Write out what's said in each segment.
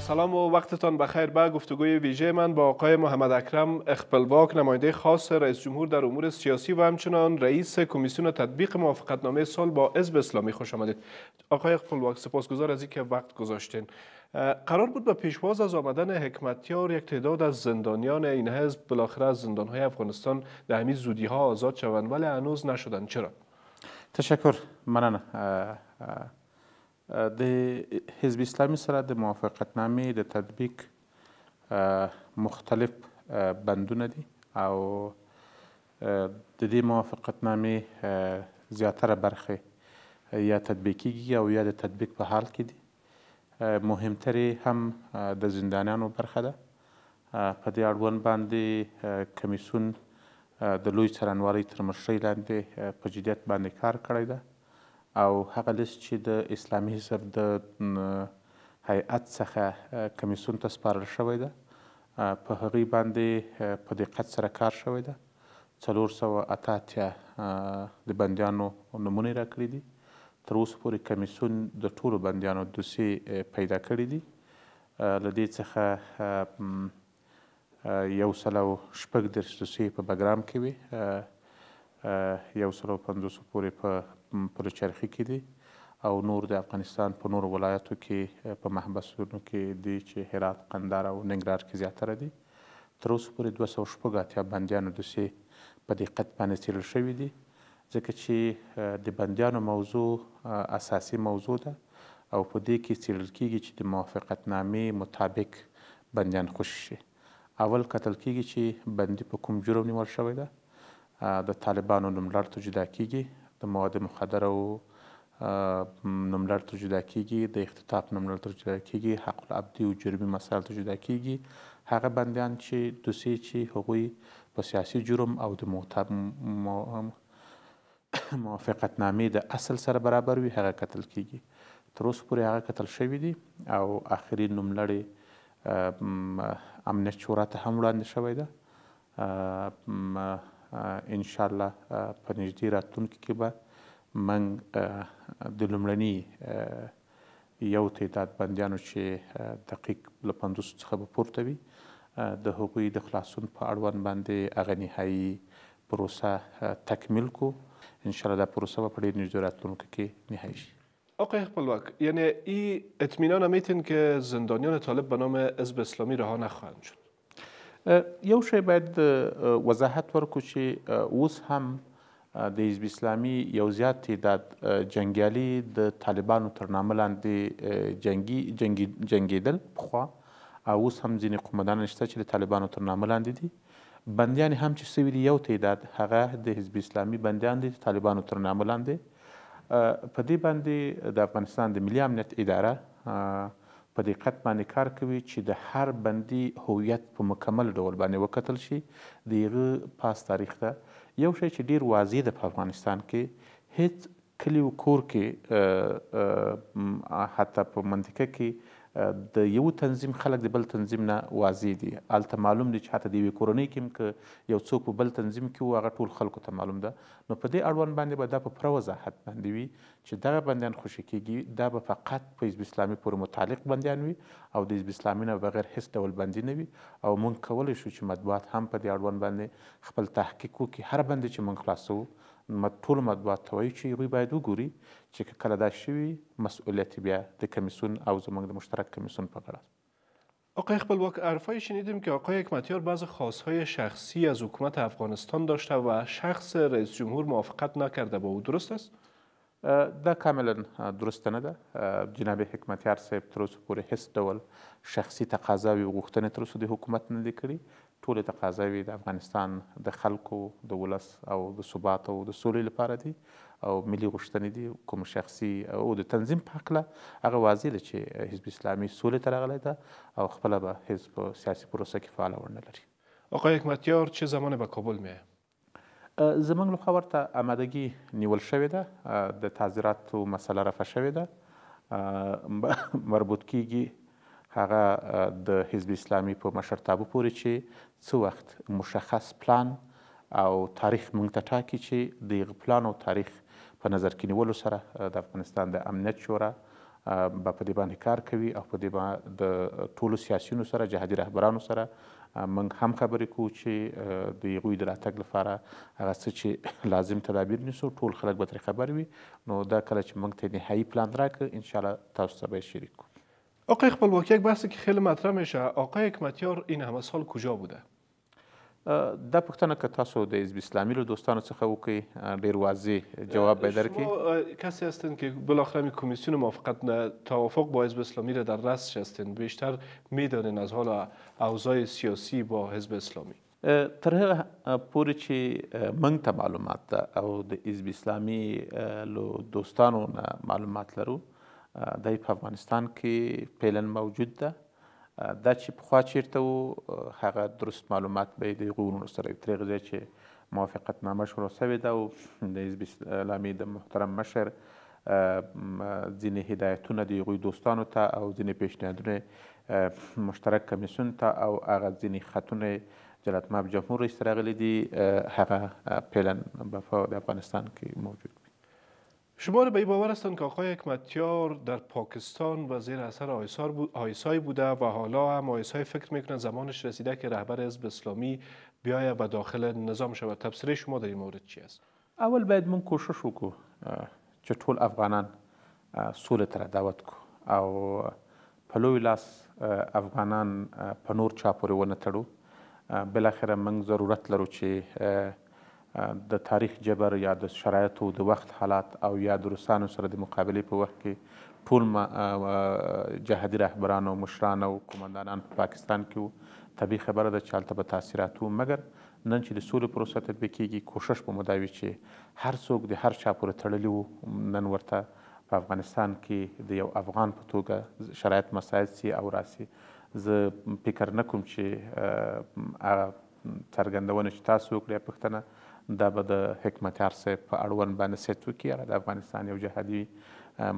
سلام و وقتتان بخیر به گفتگوی ویژه من با آقای محمد اکرم اخپلواک نماینده خاص رئیس جمهور در امور سیاسی و همچنان رئیس کمیسیون تطبیق موافقتنامه سال با حزب اسلامی خوش آمدید آقای اخپلواک سپاسگزار از اینکه وقت گذاشتین قرار بود با پیشواز از آمدن حکمتیار یک تعداد از زندانیان این حزب بالاخره از زندانهای افغانستان در همین زودی ها آزاد شوند ولی هنوز نشدند چرا تشکر مننه د حزب اسلامي سره د موافقتنامې د تطبیق مختلف بندونه دي او د دې موافقتنامې زیاتره برخې یا تطبیقیږي او یا د تطبیق په حال کې دي مهمترې هم د زندانیانو برخه ده په دې اړوند باندې کمیسون د لوی څارنوالۍ تر مشرۍ لاندې په جدیت باندې کار کړی ده او هغه لیست چې د اسلامي حزب د هیئت څخه کمیسیون ته سپارل شوی ده په هغې باندې په دقت سره کار شوی ده څلور سوه اته اتیا د بندیانو نومونه یې راکړي دي تر اوسه پورې کمیسیون د ټولو بندیانو دوسیې پیدا کړي دي له دې څخه یو سل او شپږ دېرش دوسیې په بګرام کې وي یو سل او پنځوسو پورې په پلوچرخي کې دي او نور د افغانستان په نورو ولایتو کې په محبسونو کې دي چې هرات قندار او ننګرهار کې زیاتره دي تر اوسه پورې دوه سوه شپږ اتیا بندیانو دوسیې په دقت باندې څېړل شوي دي ځکه چې د بندیانو موضوع اساسي موضوع ده او په دې کې څېړل کېږي چې د موافقتنامې مطابق بندیان خوشي شي اول کتل کیږي چې بندي په کوم جرم نیول شوی ده د طالبانو نوملړ ته جدا کیږي د مواد مخدره او نوملړ ته جدا کیږي د اختطاف نوملړ ته جدا کیږي حق العبدي او جرمي مسایل ته جدا کیږي هغه بندیان چې دوسی چې هغوی په سیاسي جرم او د معتب موافقتنامې د اصل سره برابر وي هغه کتل کیږي تر اوسه پورې هغه کتل شوي دي او آخري نوملړې امنیت شورا ته هم وړاندې شوی ده انشاءالله په نږدې راتلونکي کې به موږ د لومړني یو تعداد بندیانو چې دقیق له پنځوسو څخه به پورته وي د هغوی د خلاصون په اړوند باندې هغه نهایي پروسه تکمیل کو انشاءالله دا پروسه به په ډېر نږدې راتلونکي کې نهایي شي آقای خپلواک یعنی این اطمینان هم میتین که زندانیان طالب به نام حزب اسلامی رها نخواهند شد یو شی باید وضاحت ورکړو چې اوس هم د حزب اسلامي یو زیات تعداد جنګیالي د طالبانو تر نامه لاندې جنگي جنگي جنگیدل پخوا او اوس هم ځینې قومندان شته چې د طالبانو تر نامه لاندې دي بندیان هم چې سوي دي یو تعداد هغه د حزب اسلامي بندیان دي طالبانو تر نامه لاندې په دې باندې د افغانستان د ملي امنیت اداره په دقت باندې کار کوي چې د هر بندي هویت په مکمل ډول باندې وکتل شي د هغه پاس تاریخ ته یو شی چې ډیر واضح ده په افغانستان کې هیڅ کلی و کور کې حتی په منطقه کې د یو تنظیم خلک د بل تنظیم نه واضح دي هلته معلوم دي چې حتی د یوې کورنۍ کې هم که یو څوک په بل تنظیم کې وو هغه ټول خلکو ته معلوم ده نو په دې اړوند باندې به دا په پوره وضاحت باندې وي چې دغه بندیان خوشي کیږي دا به فقط په حزب اسلامي پورې متعلق بندیان وي او د حزب اسلامي نه بغیر هیڅ ډول بندي نه وي او موږ کولی شو چې مطبوعات هم په دې اړوند باندې خپل تحقیق وکړي هر بندي چې موږ خلاصوو ټول مطبوعات ته وایي چې هغوی باید وګوري چې کله دا شوي مسئولیت بیا د کمیسیون او زموږ د مشترک کمیسیون په غاړه آقای خپلواک عرفایی شنیدیم که آقای حکمتیار بعض خواستهای شخصی از حکومت افغانستان داشته و شخص رئیس جمهور موافقت نکرده با او درست است؟ دا کاملا درست نه ده جناب حکمتیار صاحب تر اوسه پورې هیڅ ډول شخصي تقاضاوې او غوښتنې تر اوسه د حکومت نه دي کړي ټولې تقاضاوې د افغانستان د خلکو د ولس او د ثبات او د سولې لپاره دي او ملي غوښتنې دي کوم شخصي او د تنظیم په هکله هغه واضح ده چې حزب اسلامي سولې ته راغلی ده او خپله به حزب په سیاسي پروسه کې فعاله ونه لري آقای حکمتیار چه زمانه به کابل میه زمونږ لخوا ورته آمادګي نیول شوې ده د تعذیراتو مسله رفع شوې ده مربوط کیږي هغه د حزب اسلامي په مشرتابه پورې چې څه وخت مشخص پلان او تاریخ موږ ته ټاکي چې د هغه پلان او تاریخ په نظر کې نیولو سره د افغانستان د امنیت شورا به په دې باندې کار کوي او په دې د ټولو سیاسیونو سره جهادي رهبرانو سره موږ هم خبرې کوو چې د هغوی د راتګ لپاره هغه څه چې لازم تدابیر نیسو ټول خلک به ترې خبر وي نو دا کله چې موږ ته نهایي پلان راکړه انشاءالله تاسو سره به یې شریک کړو آقای خپلواکی یک بحثی که خیلی مطرح میشه آقای حکمتیار این همه سال کجا بوده دا پوښتنه که تاسو د حزب اسلامي له دوستانو څخه وکړئ ډېر واضح جواب به درکړي کسی هستند که بالاخره کمیسیون موافقت توافق با حزب اسلامی را در رأسش هستند بیشتر میدانین از حال اوضاع سیاسی با حزب اسلامی تر هغه پورې چې موږ ته معلومات ده او د حزب اسلامي له دوستانو نه معلومات لرو دی په افغانستان کې پیلن موجود ده دا چې پخوا چیرته و هغه درست معلومات به د غورونو سره ترې غځي چې موافقت نامه شروع شوې ده او د حزب اسلامي د محترم مشر ځینې هدایتونه د هغوی دوستانو ته او ځینې پیشنهادونه مشترک کمیسیون ته او هغه ځینې خطونه جلالتمآب جمهور رئیس راغلی دي هغه پیلن په افغانستان کې موجود شما را به این باور هستند که آقای حکمتیار در پاکستان و زیر اثر آیسار بود، آیسای بوده و حالا هم آیسای فکر میکنن زمانش رسیده که رهبر حزب اسلامی بیاید و داخل نظام شود تبصره شما در این مورد چی است اول باید من کوشش وکړو چې ټول افغانان سولې ته دعوت کو او په لوی لاس افغانان په نور چا پورې ونه تړو بلاخره موږ ضرورت لرو چې د تاریخ جبر یا د شرایطو د وخت حالات او یا د روسانو سره د مقابلې په وخت کې ټول جهادي رهبران او مشران او قمندانان په پاکستان کې وو طبیعي خبره ده چې هلته به تاثیرات و مګر نن چې د سولې پروسه تطبیق کیږي کوشش په مداوي چې هر څوک د هر چا پورې تړلی وو نن ورته په افغانستان کې د یو افغان په توګه شرایط مساعد سي او راسي زه فکر نه کوم چې څرګندونه چې تاسو وکړئ پوښتنه دا به د حکمتیار صاحب په اړوند باندې ست وکړي د افغانستان یو جهادي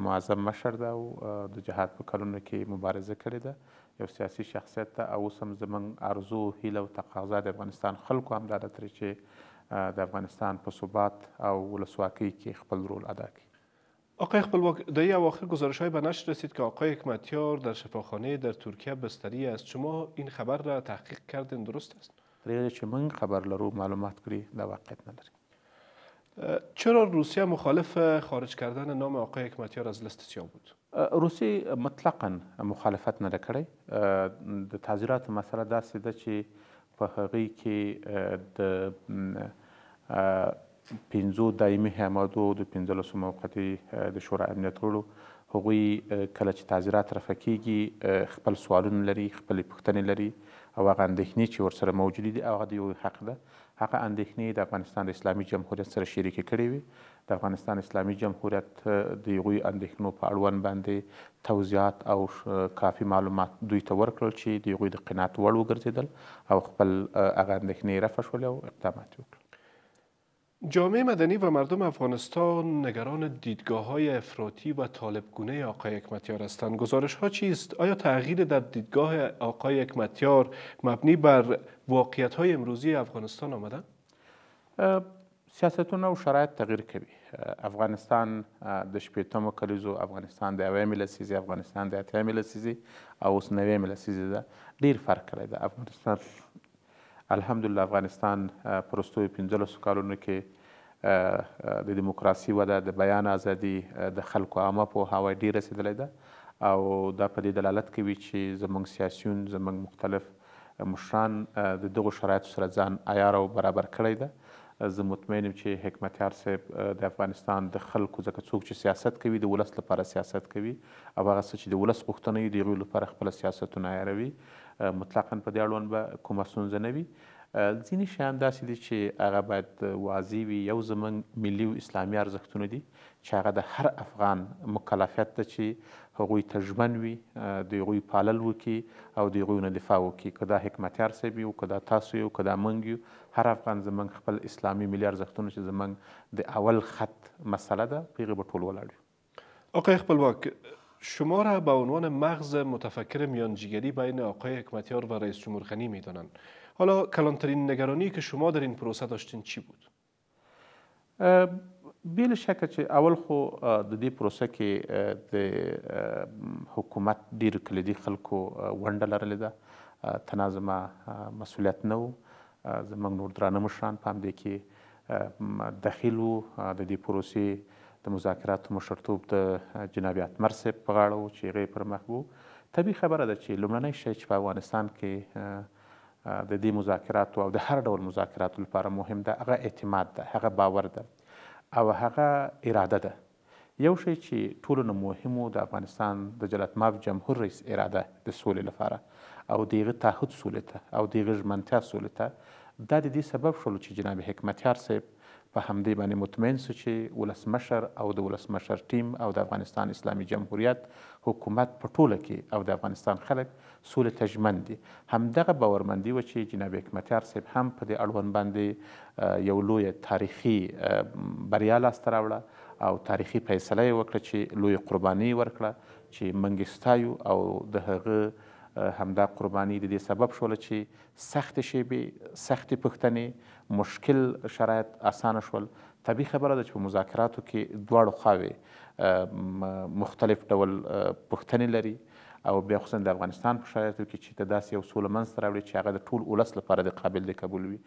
معظم مشر ده او د جهاد په کلونو کې مبارزه کړې ده یو سیاسي شخصیت ده او اوس هم زموږ ارزو هیله او تقاضا د افغانستان خلکو هم دا ده ترې چې د افغانستان په ثبات او ولسواکۍ کې خپل رول ادا کړي آقای خپلواک در اواخر گزارش های به نشر رسید که آقای حکمتیار در شفاخانه در ترکیه بستری است شما این خبر را تحقیق کردین درست است؟ تر هغه چې موږ خبر لرو معلومات کړي دا واقعیت نداره چرا روسیه مخالف خارج کردن نام آقای حکمتیار از لیست سیاه بود؟ روسیه مطلقا مخالفت نه کړی د تعذیرات مسله داسې ده چې په هغې کې د پنځو دایمي حمادو د پنځلسو موقتي د شورا امنیت غړو هغوی کله چې تعذیرات رفع کیږي خپل سوالونه لري خپلې پوښتنې لري او هغه اندېښنې چې ورسره موجودې دي او هغه د یو حق ده هغه اندېښنې د افغانستان د اسلامي جمهوریت سره شریکې کړې وي د افغانستان اسلامي جمهوریت د هغوی اندېښنو په اړوند باندې توضیحات او کافي معلومات دوی ته ورکړل چې د هغوی د قناعت وړ وګرځېدل او خپل هغه اندېښنې رفع شولې او اقدامات وکړل جامعه مدنی و مردم افغانستان نگران دیدگاه های افراطی و طالبگونه آقای اکمتیار هستند. گزارش ها چیست؟ آیا تغییر در دیدگاه آقای اکمتیار مبنی بر واقعیت های امروزی افغانستان آمده؟ سیاستونه و شرایط تغییر کبی. افغانستان د شپږتمو کلیزو افغانستان د اوی ملسیزی افغانستان د اتیامې ملسیزی او اوس نوی ملسیزی ده ډیر فرق کړی افغانستان الحمدلله افغانستان پرستو 15 کالونو کې د دیموکراسي وده د بیان ازادي د خلکو عامه په هوای ډیر رسیدلې ده او دا په دې دلالت کوي چې زمونږ سیاسيون زمونږ مختلف مشران د دغو شرایطو سره ځان عیار او برابر کړی ده زه مطمئنم چې حکمتیار صاحب د افغانستان د خلکو ځکه څوک چې سیاست کوي د ولس لپاره سیاست کوي او هغه څه چې د ولس پوښتنه وي د هغوی لپاره خپله سیاستونه عیاروي مطلقا په دې اړوند به کومه ستونزه نه وي ځینې شیان داسې دي چې هغه باید واضح وي یو زموږ ملي او اسلامي ارزښتونه دي چې هغه د هر افغان مکلفیت ده چې هغوی ته ژمن وي د هغوی پالل وکړي او د هغوی نه دفاع وکړي که دا حکمتیار صاحب یو که دا تاسو یو که دا موږ یو هر افغان زمونږ خپل اسلامي ملي ارزښتونه چې زمونږ د اول خط مسله ده په هغې به ټول ولاړ آقای خپلواک شما را به عنوان مغز متفکر میانجیگری بین آقای حکمتیار و رئیس جمهور غنی میدانند حالا کلانترین نگرانی که شما در این پروسه داشتین چی بود بیل شکه چې اول خو د دې پروسه کې د حکومت ډیر کلیدي خلکو ونډه لرلې ده تنازمه مسؤلیت نه و زمنګ نور درانه مشران په همدې کې دخیل وو د دې پروسې د مذاکراتو مشرتوب د جناب اتمر صاحب په غاړه وو چې هغې پر مخ وو طبیعي خبره ده چې لومړنی شی چې په افغانستان کې د دې مذاکراتو او د هر ډول مذاکراتو لپاره مهم ده هغه اعتماد ده هغه باور ده او هغه اراده ده یو شی چې ټولو نه مهم د افغانستان د جلالتمآب جمهور رئیس اراده د سولې لپاره او د هغه تعهد سولې ته او د هغه ژمنتیا سولې ته دا د دې سبب شولو چې جناب حکمتیار صاحب په همدې باندې مطمئن سو چې ولسمشر او د ولسمشر ټیم او د افغانستان اسلامي جمهوریت حکومت په ټوله کې او د افغانستان خلک سولې ته ژمن دي همدغه باورمندي و چې جناب حکمتیار صاحب هم په دې اړوند باندې یو لویه تاریخي بریا لاسته راوړه او تاریخي فیصله وکړه چې لوی قرباني ورکړه چې منګستایو او د هغه همدا قرباني د دې سبب شوله چې سخت شیبې سختې پښتنې مشکل شرایط اسانه شول طبیعي خبره ده چې په مذاکراتو کې دواړو خواوې مختلف ډول پښتنې لري او بیا خصوصا د افغانستان په شرایطو کې چې ته داسې یو سوله منځته راوړي چې هغه د ټول ولس لپاره د قابل د قبول وي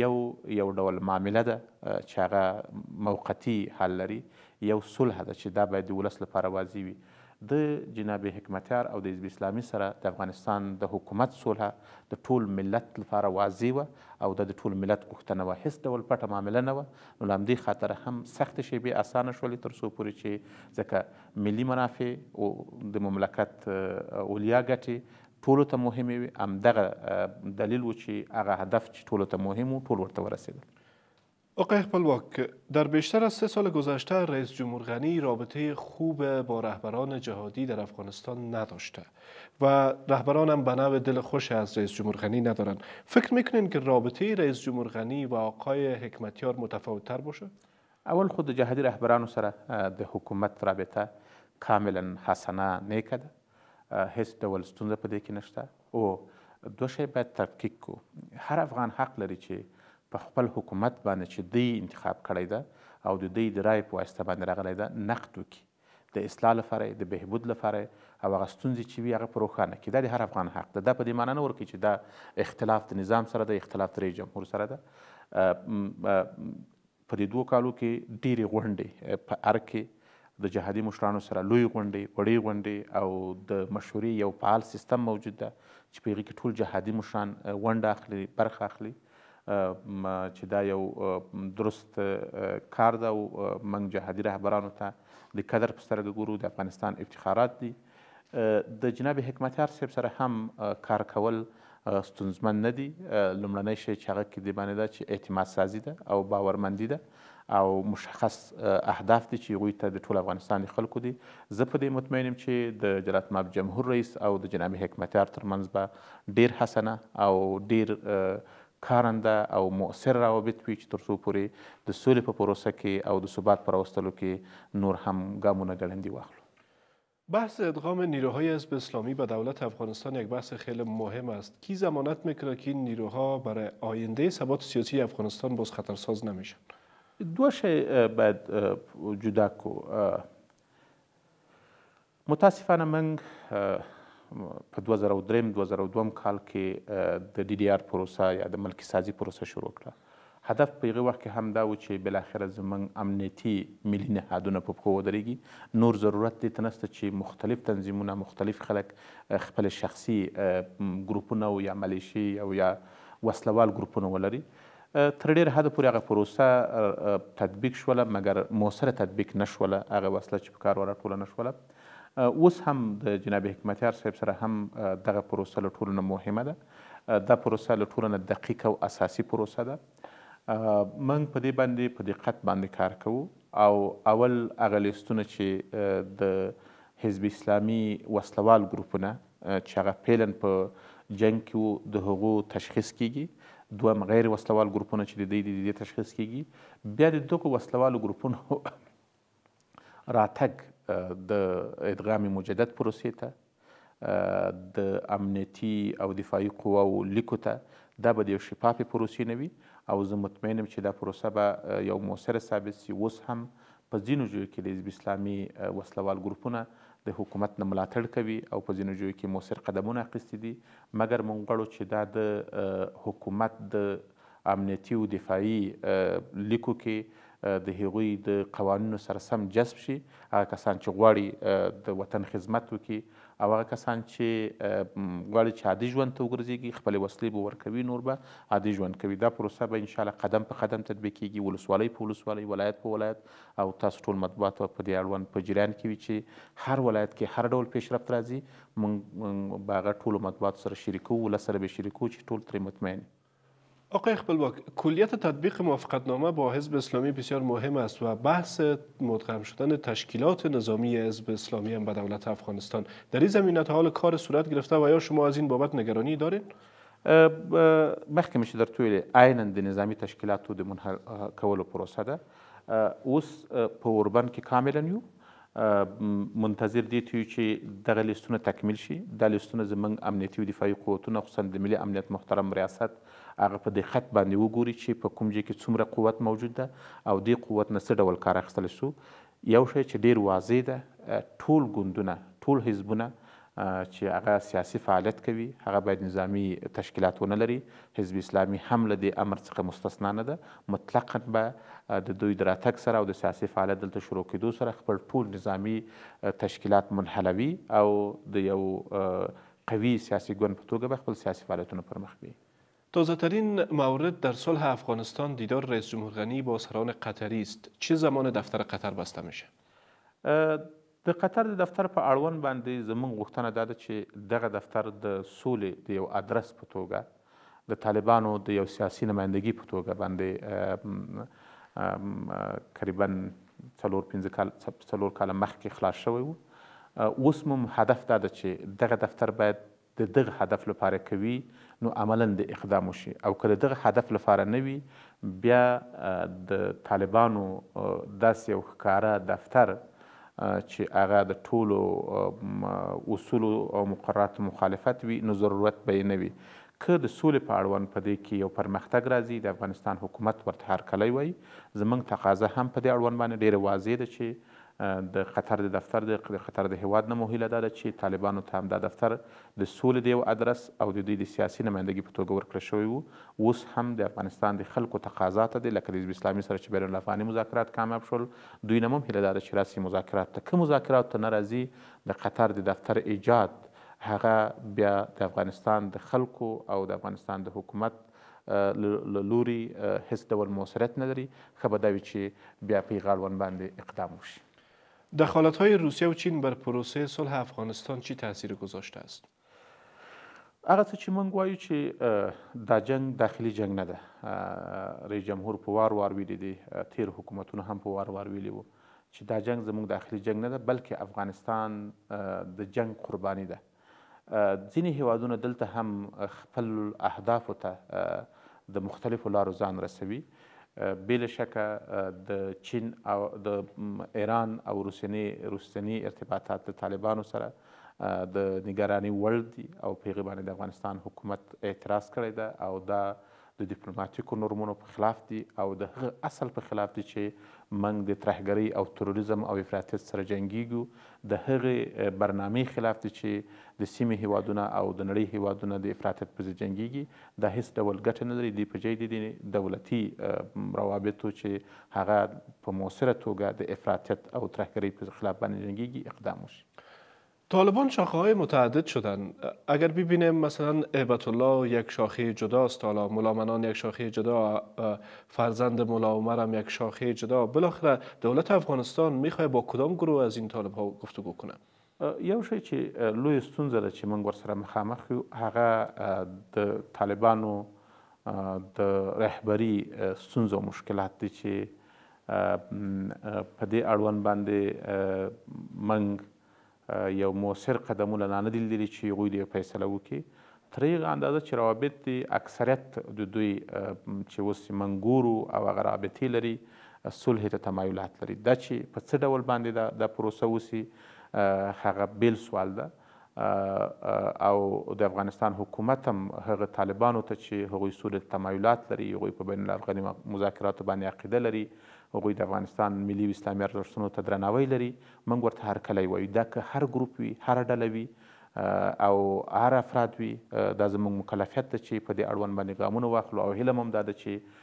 یو یو ډول معامله ده چې هغه موقتي حل لري یو صلح ده چې دا باید د ولس لپاره واضح وي د جناب حکمتیار او د حزب اسلامي سره د افغانستان د حکومت صلح د ټول ملت لپاره واضح وه او د ټول ملت غوښتنه وه هیڅ ډول پټه معامله نه وه نو له همدې خاطره هم سختې شیبې اسانه شولې تر څو پورې چې ځکه ملي منافع او د مملکت اولیا ګټې ټولو ته مهمې وي همدغه دلیل و چې هغه هدف چې ټولو ته مهم و ټول ورته ورسېدل آقای اقبالواک در بیشتر از سه سال گذشته رئیس جمهور غنی رابطه خوب با رهبران جهادی در افغانستان نداشته و رهبران هم به نوع دل خوش از رئیس جمهور غنی ندارن فکر میکنین که رابطه رئیس جمهور غنی و آقای حکمتیار متفاوت تر باشه اول خود جهادی رهبرانو سره د حکومت رابطه کاملا حسنه نیکه ده هیڅ ډول ستونزه په دې کې نشته او دوه شی باید تفکیک کو هر افغان حق لري چې په خپل حکومت باندې چې دوی انتخاب کړی ده او د دوی د رایې په واسطه باندې راغلی ده نقد وکړي د اصلاح لپاره د بهبود لپاره او هغه ستونزې چې وي هغه په روښانه کړي دا د هر افغان حق ده دا په دې معنا نه ورکوي چې دا اختلاف د نظام سره ده اختلاف د رئیس جمهور سره ده په دې دوه کالو کې ډېرې غونډې په ار کې د جهادي مشرانو سره لوی غونډې وړې غونډې او د مشورې یو فعال سیستم موجود ده چې په هغې کې ټول جهادي مشران ونډه اخلي برخه اخلي چې دا یو درست کار ده او موږ جهادي رهبرانو ته د کدر په سترګه ګورو د افغانستان افتخارات دي د جناب حکمتیار صاحب سره هم کار کول ستونزمن نه دي لومړنی شی چې هغه کې دی باندې ده چې اعتماد سازي ده او باورمندي ده او مشخص اهداف دي چې هغوی ته د ټول افغانستان د خلکو دي زه په دې مطمئن یم چې د جلالت ماب جمهور رئیس او د جناب حکمتیار ترمنځ به ډیر حسنه او ډیر کارنده او مؤثر روابط وي چې تر څو پورې د سولې په پروسه کې او د ثبات په راوستلو کې نور هم ګامونه ګړندی واخلو بحث ادغام نیروهای حزب اسلامی به دولت افغانستان یک بحث خیلی مهم است کی ضمانت میکنه که این نیروها برای آینده ثبات سیاسی افغانستان باز خطرساز نمیشن دو شی باید جدا کو متاسفانه من په 2003 2002 کال کې د ډي ډي آر پروسه یا د ملکی سازي پروسه شروع کړه هدف په هغه وخت کې هم دا و چې بلاخره زموږ امنیتي ملي نهادونه په پښو ودرېږي نور ضرورت دې ته نسته چې مختلف تنظیمونه مختلف خلک خپل شخصي ګروپونه او یا ملیشي او یا وسلوال ګروپونه ولري تر ډېر حده پورې هغه پروسه تطبیق شوله مګر موثره تطبیق نه شوله هغه وسله چې په کار وراټوله نه شوله اوس هم د جناب حکمتیار صاحب سره هم دغه پروسه له ټولو نه مهمه ده دا پروسه له ټولو نه دقیق او اساسي پروسه ده موږ په دې باندې په دقت باندې کار کوو او اول هغه لیستونه چې د حزب اسلامي وسلوال ګروپونه چې هغه پیلن په جنگ کې وو د هغو تشخیص کیږي دوه غیر وسلوال ګروپونه چې د دې د تشخیص کیږي بیا د دغو وسلوالو ګروپونو راتګ د ادغام مجدد پروسې ته د امنیتي او دفاعي قواو لیکو ته دا به د یو شفافې پروسې نه وي او زه مطمئن یم چې دا پروسه به یو مؤثره ثابت سي اوس هم په ځینو ژویو کې د حزب اسلامي وسلوال ګروپونه د حکومت نه ملاتړ کوي او په ځینو ژویو کې موثر قدمونه اخیستي دي مګر موږ غواړو چې دا د حکومت د امنیتي او دفاعي لیکو کې د هغوی د قوانینو سره سم جذب شي هغه کسان چې غواړي د وطن خدمت وکړي او هغه کسان چې غواړي چې عادي ژوند ته وګرځېږي خپلې وسلې به ورکوي نور به عادي ژوند کوي دا پروسه به انشاءالله قدم په قدم تطبیق کېږي ولسوالۍ په ولسوالۍ ولایت په ولایت او تاسو ټول مطبوعات په دې اړوند په جریان کې وي چې هر ولایت کې هر ډول پیشرفت راځي موږ به هغه ټولو مطبوعاتو سره شریکو ولس سره به شریکو چې ټول ترې مطمئن آقای خپلواک کلیت تطبیق موافقتنامه با حزب اسلامی بسیار مهم است و بحث مدغم شدن تشکیلات نظامی حزب اسلامی هم به دولت افغانستان در این زمینه حال کار صورت گرفته و یا شما از این بابت نگرانی دارین مخکې چې در تویل عینا د نظامی تشکیلاتو د منحل کولو پروسه ده اوس په اوربن کې کاملا یو منتظر دي ته چې دغه لیستونه تکمیل شي دا لیستونه زموږ امنیتي او دفاعي قوتونه خصوصا د ملي امنیت محترم ریاست هغه په دقت باندې وګوري چې په کوم ځای کې څومره قوت موجود ده او دې قوت نه څه ډول کار اخیستلی شو یو شی چې ډیر واضح ده ټول ګوندونه ټول حزبونه چې هغه سیاسي فعالیت کوي هغه باید نظامی تشکیلات ونه لري حزب اسلامي هم له دې امر څخه مستثنا نه ده مطلقا به د دوی د راتګ سره او د سیاسي فعالیت دلته شروع کېدو سره خپل ټول نظامی تشکیلات منحلوي او د یو قوي سیاسي ګوند په توګه به خپل سیاسي فعالیتونه پر مخ بیایي تازهترین مورد در صلح افغانستان دیدار رئیس جمهور غنی با سران قطری است چه زمان دفتر قطر بسته میشه د قطر د دفتر په اړوند باندې زموږ غوښتنه دا ده چې دغه دفتر د سولې د یو ادرس په توګه د طالبانو د یو سیاسي نمایندګي په توګه باندې قریبا څلور پنځه کال څلور کاله مخکې خلاص شوی و اوس مو هدف دا ده چې دغه دفتر باید د دغه هدف لپاره کوي نو عملا د اقدام وشي او که د دغه هدف لپاره نه وي بیا د طالبانو داسې یو ښکاره دفتر چې هغه د ټولو اصولو او مقرراتو مخالفت وي نو ضرورت به یې نه وي که د سولې په اړوند په دې کې یو پرمختګ راځي د افغانستان حکومت ورته هرکلی وایي زموږ تقاضا هم په دې اړوند باندې ډېره واضح ده چې د قطر د دفتر د قطر د هیواد نه مو هیله دا ده چې طالبانو ته هم دا دفتر د سولې د یو ادرس او د دوی د سیاسي نمایندګۍ په توګه ورکړل شوی و اوس هم د افغانستان د خلکو تقاضا ته دی لکه د حزب اسلامي سره چې بین الافغاني مذاکرات کامیاب شول دوی نه هم هیله دا ده چې راسي مذاکرات ته که مذاکراتو ته نه راځي د قطر د دفتر ایجاد هغه بیا د افغانستان د خلکو او د افغانستان د حکومت لوري هیڅ ډول مؤثریت نه لري ښه به دا وي چې بیا په یې غاړوند باندې اقدام وشي دخالت‌های روسیه و چین بر پروسه صلح افغانستان چی تاثیر گذاشته است؟ هغه څه چې موږ وایو چې دا جنگ داخلي جنگ نه ده رئیس جمهور په وار وار ویلی دی تیر حکومتونه هم په وار وار ویلی وو چې دا جنگ زموږ داخلي جنگ نه ده بلکې افغانستان د جنگ قرباني ده ځینې هیوادونه دلته هم خپل اهدافو ته د مختلفو لارو ځان رسوي بلا شکه د چین او د ایران او روسنی روسنی ارتباطات د طالبانو سره د نگرانی وړ دي او په هغې باندې د افغانستان حکومت اعتراض کړی ده او دا د ډیپلوماتیکو نورمونو په خلاف دي او د هغه اصل په خلاف دي چې من د ترهګرۍ او تروریزم او افراطیت سره جنګیږو د هغې برنامې خلاف دی چې د سیمې هیوادونه او د نړۍ هیوادونه د افراطیت پر ضد جنګیږي دا هیڅ ډول ګټه نه لري دوی په جای د دولتي روابطو چې هغه په مؤثره توګه د افراطیت او ترهګرۍ پر خلاف باندې جنګیږي اقدام وشي طالبان شاخه های متعدد شدن اگر ببینیم مثلا هیبت الله یک شاخه جداست حالا ملامنان یک شاخه جدا فرزند ملا عمر هم یک شاخه جدا بالاخره دولت افغانستان میخواه با کدام گروه از این طالب ها گفتگو کنه یو شی چې لوی ستونزه ده چې موږ ورسره مخامخ یو هغه د طالبانو د رهبری ستونزه او مشکلات دي چې په دې اړوند باندې موږ یو موثر قدمونه لا نه دي لیدلي چې هغوی د فیصله وکړي تر هغه اندازه چې روابط دي اکثریت د دوی چې اوس من ګورو او هغه رابطې لري صلح ته تمایلات لري دا چې په څه ډول باندې دا, دا پروسه وسي هغه بیل سوال ده او د افغانستان حکومت هم هغه طالبانو ته چې هغوی سولې تمایلات لري هغوی په بین الافغاني مذاکراتو باندې عقیده لري هغوی د افغانستان ملي او اسلامي ارزښتونو ته درناوی لري موږ ورته هرکلی وایو دا که هر ګروپ وي هره ډله وي او هر افراد وي دا زموږ مکلفیت ده چې په دې اړوند باندې ګامونه واخلو او هیله هم دا ده چې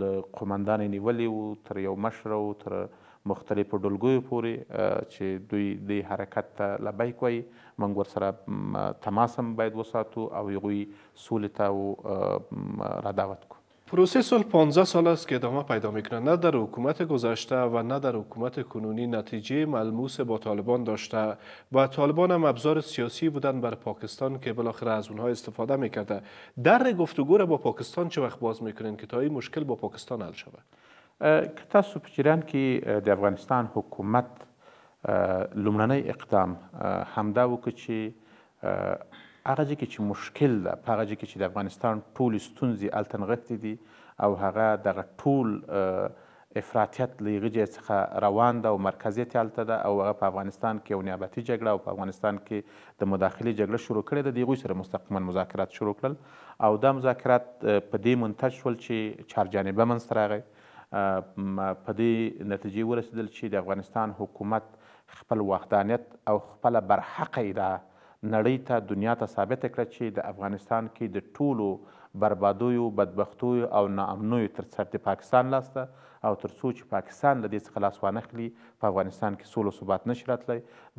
له قمندانې نیولې و تر یو مشر او تر مختلفو ډلګیو پورې چې دوی د حرکت ته لبیک وایي موږ ورسره تماس هم باید وساتو او هغوی سولې ته را دعوت کړو پروسه سال 15 سال است که ادامه پیدا میکنه نه در حکومت گذشته و نه در حکومت کنونی نتیجه ملموس با طالبان داشته و طالبان هم ابزار سیاسی بودن بر پاکستان که بالاخره از اونها استفاده میکرده در گفتگو را با پاکستان چه وقت باز میکنین که تا این مشکل با پاکستان حل شود که تاسو افغانستان حکومت لمنانه اقدام و که چی هغه ځای کې چې مشکل ده په هغه ځای کې چې د افغانستان ټولې ستونزې هلته نغښتې دي او هغه دغه ټول افراطیت له هغې ځای څخه روان ده او مرکزیت هلته ده او هغه په افغانستان کې یو نیابتي جګړه او په افغانستان کې د مداخلې جګړه شروع کړې ده د هغوی سره مستقما مذاکرات شروع کړل او دا مذاکرات په دې منتج شول چې چهارجانبه منځته راغی په دې نتیجې ورسېدل چې د افغانستان حکومت خپل وحدانیت او خپله برحقه ادعا نړۍ ته دنیا ته ثابته کړه چې د افغانستان کې د ټولو بربادیو بدبختیو او ناامنیو تر سر د پاکستان لاس ده او تر څو چې پاکستان له دې څخه لاس وانخلي په افغانستان کې سولو ثبات نشي راتلی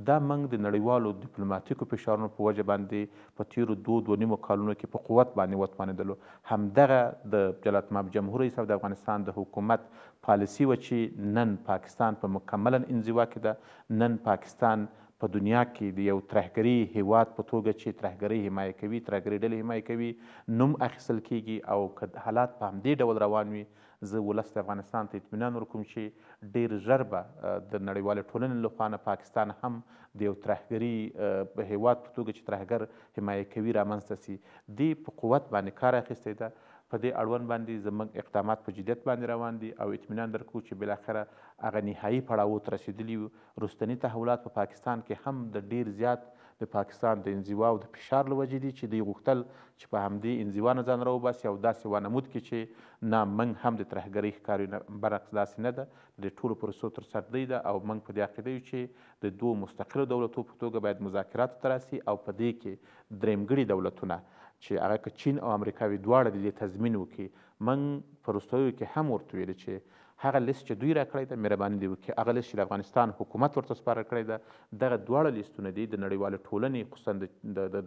دا موږ د نړیوالو ډیپلوماتیکو فشارونو په وجه باندې په تیرو دوو دوه نیمو کالونو کې په قوت باندې وتوانېدلو همدغه د جلال تمام جمهور رئیس د افغانستان د حکومت پالیسي وه چې نن پاکستان په پا مکملا انزوا کې ده نن پاکستان په دنیا کې د یو ترهګري هیواد په توګه چې ترهګرۍ حمایه کوي ترهګرۍ ډلې حمایه کوي نوم اخیستل کیږي او که حالات په همدې ډول روان وي زه ولس د افغانستان ته اطمینان ورکوم چې ډیر ژر به د نړیوالې ټولنې لخوا نه پاکستان هم د یو ترهګري هیواد په توګه چې ترهګر حمایه کوي رامنځته سي دې په قوت باندې کار اخیستی ده په دې اړوند باندې زموږ اقدامات په جدیت باندې روان دي او اطمینان درکو چې بالاخره هغه نهایي پړاو ته رسېدلي وروستني تحولات په پا پاکستان کې هم د ډیر زیات د پاکستان د انزوا او د فشار له وجې دي چې دوی غوښتل چې په همدې انزوا نه ځان راوباسي او داسې وانمود کړي چې نه موږ هم د ترهګرۍ ښکاریو برعکس داسې نه ده د ټولو پروسو تر سردۍ ده او موږ په دې عقیده یو چې د دوو مستقلو دولتو په توګه باید مذاکراتو ته راسي او په دې کې درېمګړي دولتونه چې هغه که چین او امریکا وي دواړه د دې تضمین وکړي من په وروستیو کې هم ورته ویلي چې هغه لیست چې دوی راکړی ده مهرباني دې وکړي هغه لیست چې د افغانستان حکومت ورته سپاره کړی ده دغه دواړه لیستونه دي د نړیوالې ټولنې خصوصا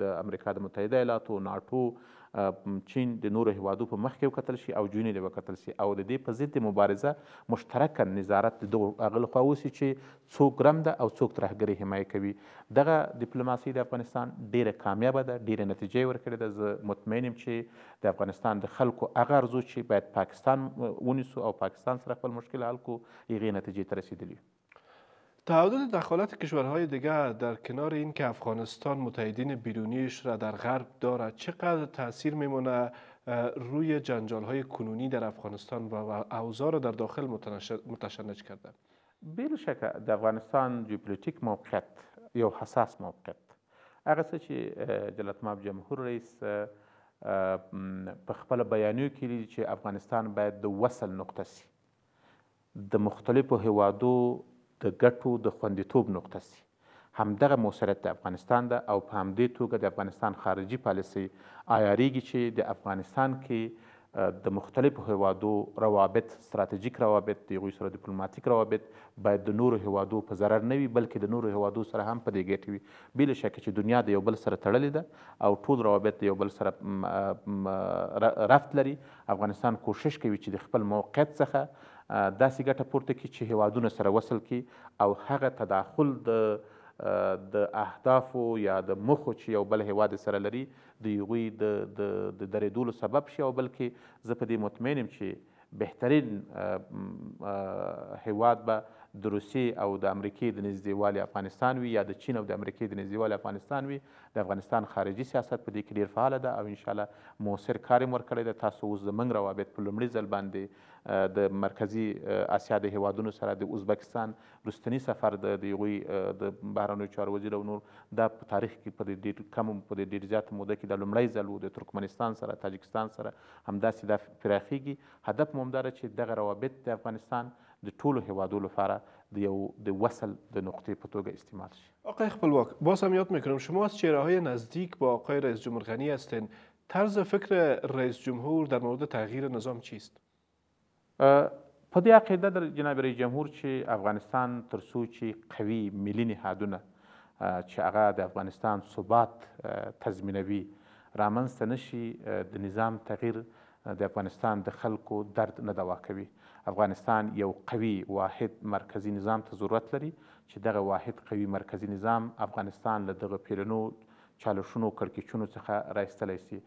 د امریکا د متحده ایالاتو ناټو چین د نورو هیوادو په مخ کې وکتل شي او جونې دې وکتل شي او د دې په ضد مبارزه مشترکه نظارت د دغو هغه لخوا وشي چې څوک رم ده او څوک ترهګري حمایه کوي دغه ډیپلوماسي د افغانستان ډیره کامیابه ده ډیره نتیجې ورکړې ده زه مطمئن یم چې د افغانستان د خلکو هغه ارزو چې باید پاکستان ونیسو او پاکستان سره خپل مشکل حل کړو هغې نتیجې ته رسېدلي تعدد دخالت کشورهای دیگر در کنار این که افغانستان متحدین بیرونیش را در غرب دارد چقدر تاثیر میمونه روی جنجال های کنونی در افغانستان و اوضاع را در داخل متشنج کرده بل شک د افغانستان جیوپولیټیک موقعیت یو حساس موقعیت هغه څه چې جلالت ماب جمهور رئیس په خپل بیانیو کې لیدي چې افغانستان باید د وصل نقطه سي د مختلفو هیوادو د ګټو د خوندیتوب نقطه سي همدغه موثریت د افغانستان ده او په همدې توګه د افغانستان خارجي پالیسي عیارېږي چې د افغانستان کې د مختلفو هیوادو روابط ستراتیژیک روابط د هغوی سره ډیپلوماتیک روابط باید د نورو هیوادو په ضرر نه وي بلکې د نورو هیوادو سره هم په دې ګټې وي بې له شکه چې دنیا د یو بل سره تړلې ده او ټول روابط د یو بل سره رفت لري افغانستان کوشش کوي چې د خپل موقعیت څخه داسې ګټه پورته کړي چې هیوادونه سره وصل کړي او هغه تداخل د د اهدافو یا د مخو چې یو بل هیواد سره لري د هغوی د درېدلو سبب شي او بلکې زه په دې مطمئن یم چې بهترین هیواد به د روسیې او د امریکې د نږدېوالي افغانستان وي یا د چین او د امریکې د نږدېوالي افغانستان وي د افغانستان خارجي سیاست په دې کې ډېر فعاله ده او انشاءالله موثر کار یې ورکړی ده تاسو اوس زموږ روابط په لومړي ځل باندې د مرکزي اسیا د هیوادونو سره د ازبکستان رستنی سفر د هغوی د بهرنیو چارو وزیر او نور دا په تاریخ کې په ډېر کم په ډېر زیاته موده کې دا لومړی ځل و د ترکمنستان سره تاجکستان سره همداسې دا پراخیږي هدف مو همدا چې دغه روابط د افغانستان د ټولو هیوادو لپاره د یو د وصل د نقطې په توګه استعمال شي آقای خپلواک باز هم یاد میکنم شما از چهره های نزدیک با آقای رئیس جمهور غنی هستین طرز فکر رئیس جمهور در مورد تغییر نظام چیست په دې عقیده در جناب رئیس جمهور چې افغانستان تر څو چې قوي ملي نهادونه چې هغه د افغانستان ثبات تضمینوي رامنځته نشي د نظام تغییر د افغانستان د خلکو درد نه دوا کوي افغانستان یو قوي واحد مرکزی نظام ته ضرورت لري چې دغه واحد قوي مرکزی نظام افغانستان له دغه پیرنو چالشونو کړکیچونو څخه راایستلی سي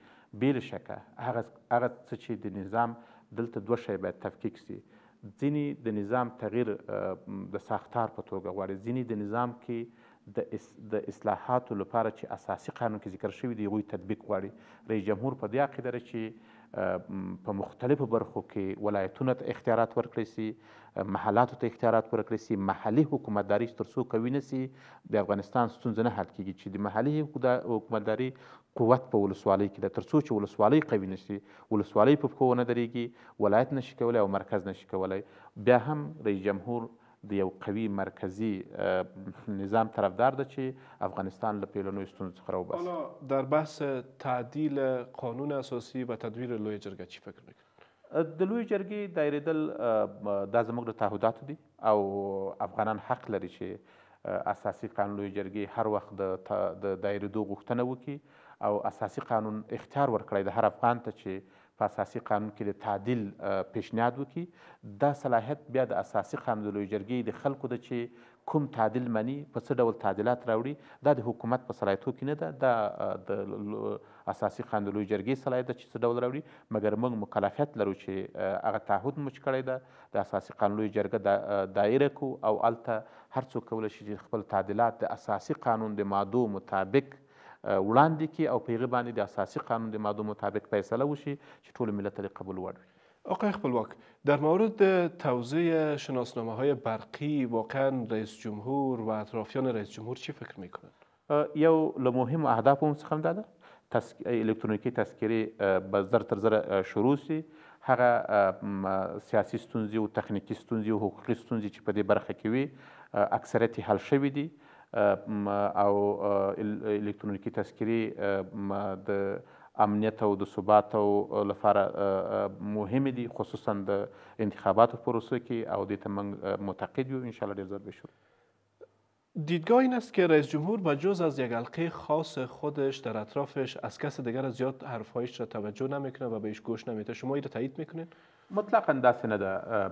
بېله شکه هغه څه چې د نظام دلته دوه شی باید تفکیک سي ځینې د نظام تغییر د ساختار په توګه غواړي ځینې د نظام کې د اس د اصلاحاتو لپاره چې اساسي قانون کې ذکر شوي دی هغوی تطبیق غواړي رئیس جمهور په دې عقیده چې په مختلفو برخو کې ولایتونو ته اختیارات ورکړی سي محلاتو ته اختیارات ورکړی سي محلي حکومتداري تر څو قوي نه سي د افغانستان ستونزه نه حل کیږي چې د محلي حکومتداري قوت په ولسوالۍ کې ده تر څو چې ولسوالۍ قوي نه شي ولسوالۍ په پښو ونه درېږي ولایت نشي کولی او مرکز نشي کولی بیا هم رئیس جمهور د یو قوي مرکزی نظام طرفدار ده چې افغانستان له پیلنوي ستونزو څخه راوباسي در بحث تعدیل قانون اساسی و تدویر لوی جرګه چی فکر میکنید د لوی جرګې دایریدل دا زموږ د تعهداتو دي او افغانان حق لري چې اساسي قانون لوی جرګې هر وخت د دایریدو غوښتنه وکړي او اساسي قانون اختیار ورکړی د هر افغان ته چې په اساسي قانون کې د تعدیل پیشنهاد وکړي دا صلاحیت بیا د اساسي قانون د لویې جرګې د خلکو د چې کوم تعدیل مني په څه ډول تعدیلات راوړي دا د حکومت په صلاحیتو کې نه ده دا د اساسي قانون لوی جرګې صلاحیت چې څه ډول راوړي مګر موږ مکلفیت لرو چې هغه تعهد مو چې کړی ده د اساسي قانون لوی جرګه دایره کو او هلته هر څوک کولی شي چې خپل تعدیلات د اساسي قانون د مادو مطابق وړاندې کړي او په هغې باندې د اساسي قانون د مادو مطابق فیصله وشي چې ټول ملت د قبول وړ وي آقای خپلواک در مورد توضیع شناسنامه های برقی واقعا رئیس جمهور و اطرافیان رئیس جمهور چی فکر میکنند؟ یو مهم اهداف هم څخه داده تسک... الکترونیکی تذکیره به زر تر زر شروع سي هغه سیاسي ستونزې او تخنیکي ستونزې او حقوقي ستونزې چې په دې برخه کې وي اکثریت حل شوي دي او الکترونیکی تذکیرې د امنیت او د ثبات او لپاره مهم دي خصوصا د انتخاباتو پروسه کې او د تمن معتقد یو ان شاء الله ډیر زر بشور دیدگاه این است که رئیس جمهور با جز از یک حلقه خاص خودش در اطرافش از کس دیگر زیاد حرفهایش را توجه نمیکنه و بهش گوش نمیده شما این را تایید میکنین مطلقا داسې نه ده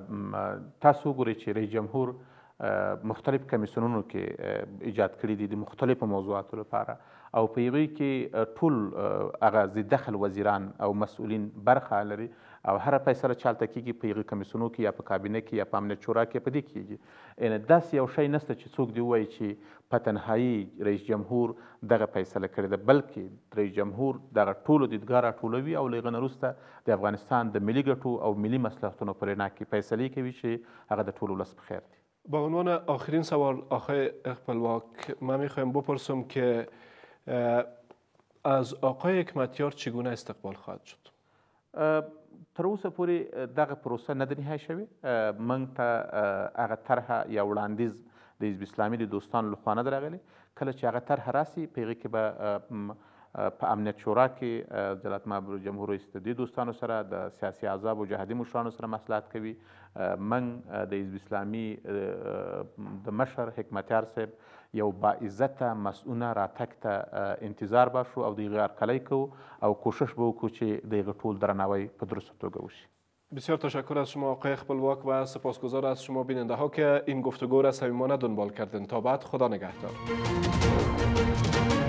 تاسو وګورئ چې رئیس جمهور مختلف کمیسیونونو کې ایجاد کړي دي د مختلفو موضوعاتو لپاره او په هغوی کې ټول هغه د دخل وزیران او مسؤلین برخه لري او هر فیصله چې هلته کېږي په هغې کمیسیونو کې یا په کابینه کې یا په امنیت شورا کې په دې کېږي یعنې داسې یو شی نسته چې څوک دې ووایي چې په تنهایي رئیس جمهور دغه فیصله کړې ده بلکې رئیس جمهور دغه ټولو دیدګاه راټولوي او له هغه نه وروسته د افغانستان د ملي ګټو او ملي مصلحتونو په رڼا کې فیصلې کوي چې هغه د ټول ولس په خیر دي با عنوان آخرین سوال آقای اقبلواک من میخوایم بپرسم که از آقای حکمتیار چگونه استقبال خواهد شد؟ تر اوسه پورې دغه پروسه نه ده نهایي شوې موږ ته هغه طرحه یا وړاندیز د حزب اسلامي د دوستانو لخوا نه ده راغلی کله چې هغه طرحه راسي په هغې کې به په امنیت شورا کې جلالت مابر جمهور رئیس د دې دوستانو سره د سیاسي عذاب او جهادي مشرانو سره مصلحت کوي من د حزب اسلامي د مشر حکمتیار صاحب یو با عزته مسؤونه راتګ ته انتظار باشو او د هغې هرکلی کوو او کوشش به وکړو چې د هغه ټول درناوی په درسته توګه وشي بسیار تشکر از شما آقای خپلواک و سپاسگزار از شما بیننده ها که این گفتگو را صمیمانه دنبال کردند تا بعد خدا نگهدار